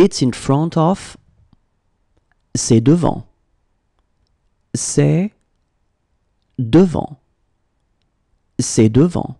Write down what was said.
It's in front of. C'est devant. C'est devant. C'est devant.